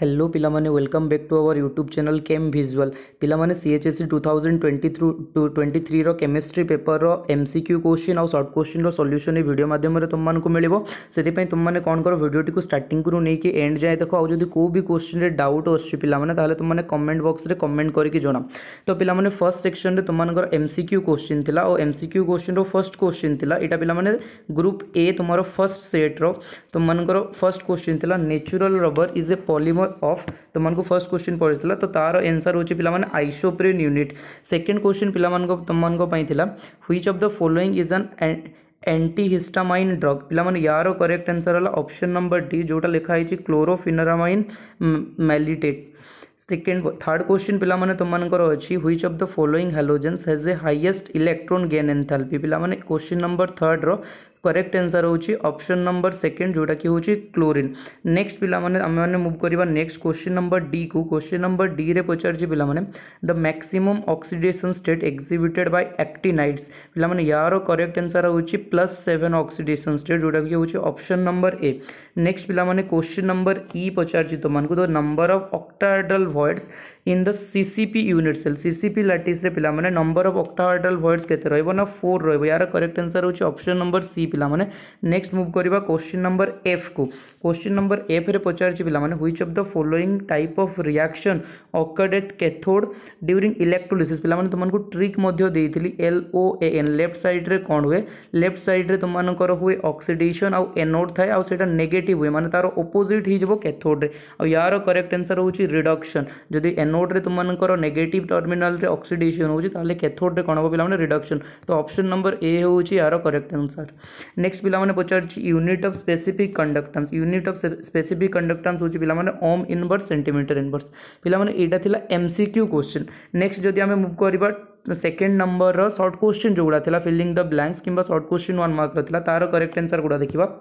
hello पाने welcome back to our YouTube channel chem visual पे C H S E two thousand twenty through two twenty three chemistry paper रम CQ question आउ short question solution video मध्यम तुमको मिले से तुमने कौन करो भिडियोट स्टार्टिंग नहीं एंड जाए देखो आदि कोई भी क्वेश्चन में डाउट अच्छे पे तुमने कमेंट बक्स में कमेंट करके जना तो पाने फर्स्ट सेक्शन में तुमको एम सिक्यू क्वेश्चन थी और एम सिक्यू क्वेश्चन रस्ट क्वेश्चन थी यहाँ पे ग्रुप ए तुम फर्स्ट सेट्र तुमको फर्स्ट क्वेश्चन था natural rubber is a polymer number of तुम ફર્સ્ટ ક્વેશ્ચન પડીଥିଲା તો તાર આન્સર હોଉଛି ପିଲାମାନେ ଆଇସୋପ୍ରିନ୍ ୟୁନିଟ୍ ସେକେଣ୍ଡ କ୍ୱେଶ୍ଚନ୍ ପିଲାମାନଙ୍କ ତମମାନଙ୍କ ପାଇଁ ଥିଲା which of the following is an antihistamine drug पे यार करेक्ट आंसर है अप्सन नंबर डी जोटा लिखाई chlorpheniramine maleate second third question पे तुमर अच्छी which of the following halogens has a highest electron gain enthalpy पे क्वेश्चन नंबर थर्ड्र करेक्ट आंसर होची ऑप्शन नंबर सेकेंड जोटा कि हूँ क्लोरीन नेक्स्ट पिला माने आमे माने मूव करबा नेक्स्ट क्वेश्चन नंबर डी को क्वेश्चन नंबर डी रे पचारछि पिला माने the maximum oxidation state exhibited by actinides पिला माने यार करेक्ट आंसर होची प्लस 7 ऑक्सीडेशन स्टेट जोटा कि होची ऑप्शन नंबर ए नेक्स्ट पिला माने क्वेश्चन नंबर ई पचार तो the number of octahedral voids in the CCP unit cell CCP lattice रे पिलाମାନେ number of octahedral ना यार करेक्ट आंसर होची अप्सन नंबर सी पाने नेक्स्ट मुव करिवा क्वेश्चन नंबर एफ को क्वेश्चन नंबर एफ रे पचारची पिलाମାନେ of the following type of reaction occurred cathode during during electrolysis तुमको तुमनको ट्रिक मध्ये ए एन लेफ्ट सैड्रे कौन हुए लेफ्ट सैड्रे रे हुए अक्सीडेसन आउ एनोड था आईटा नेगेटिव हुए मैंने तार अपोजिट हि यार करेक्ट आंसर होची रिडक्शन जदि एनोड एनोड्रे तुमको नेगेटिव टर्मिनाल अक्सीडेसन होने कैथोड्रे कौन हो पाने रिडक्शन तो अप्सन नंबर ए हूँ यार करेक्ट आंसर नेक्स्ट पे पचार unit of specific conductance unit of specific conductance हूँ पे ओम इनवर्स सेमिटर इनवर्स पे यहाँ थी एम सिक्यू क्वेश्चन नेक्स्ट जदि आम मुव कर सेकेंड नंबर रर्ट क्वेश्चन जो गुड़ा था फिलिंग द ब्लांक्स कि सर्ट क्वेश्चन वन मार्क तार करेक्ट आंसर गुड़ा देखा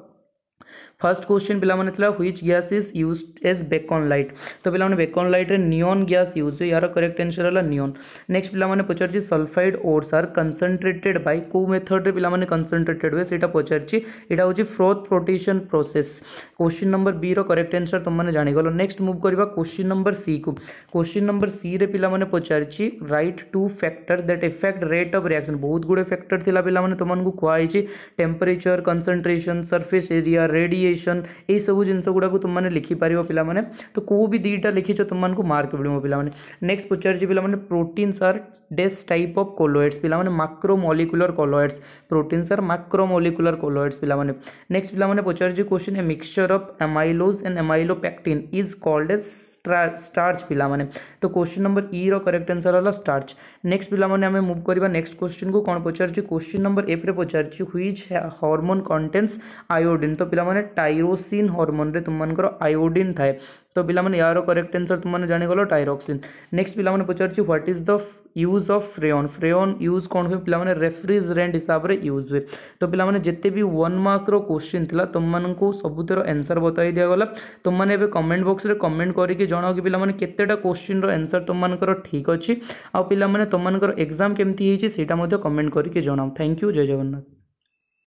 फर्स्ट क्वेश्चन पिलाने which gas is use as beacon light तो पे बेकन लाइट रे ग्यास गैस यूज हुए यार करेक्ट आंसर है नियॉन नेक्स्ट पिलाने पचार sulphide ores are concentrated by कौ मेथड्रे पे कनसनट्रेटेड हुए सेटा पचार froth flotation process question number B correct answer तुमने जानिगलो नेक्स्ट मुव करबा क्वेश्चन नंबर सी को क्वेश्चन नंबर सी रे पे पचार write two factor that affect rate of reaction बहुत गुडे फैक्टर थी पे तुमको कहुई temperature concentration surface area radiation यू जिन गुड़ाक तुमने लिखिपार पाने तो कौ भी दुईटा लिखीच तुमको मार्क मिलो पाने नेक्स्ट पचारे पाने प्रोटीनस आर डेस्ट टाइप अफ कलोएड्स पाने माक्रोमलिकुलर कलोएड्स प्रोटीनस आर माक्रोमलिकुलर कलोएड्स पे नेक्स्ट पाने पचारे question a mixture of amylose and amylopectin is called as starch पिला माने तो क्वेश्चन नंबर इ रो करेक्ट आंसर होला स्टार्च नेक्स्ट पिला माने हमें मूव करबा नेक्स्ट क्वेश्चन को कौन पचार छी क्वेश्चन नंबर एफ रे पचार छी व्हिच हार्मोन कंटेंस आयोडीन तो पिला माने टायरोसिन हार्मोन रे तुम मन आयोडीन थाए तो पाने यार करेक्ट आंसर तुमने जानगल टाइरक्सीन नेक्स्ट पाला पचार what is the use of freon freon use कौन हुए पाने रेफ्रिजरेन्ट हिसाब से यूज हुए तो पाने जिते भी वन मार्क्र क्वेश्चन था तुमको सबुतर एनसर बताई दिगला तुमने कमेंट बक्स में कमेंट करके जनाओ कि पाने के क्वेश्चन रनसर तुमको ठीक अच्छी आ पाने तुमको एक्जाम कमी सहीटा कमेंट करके जनाओ थैंक यू जय जगन्नाथ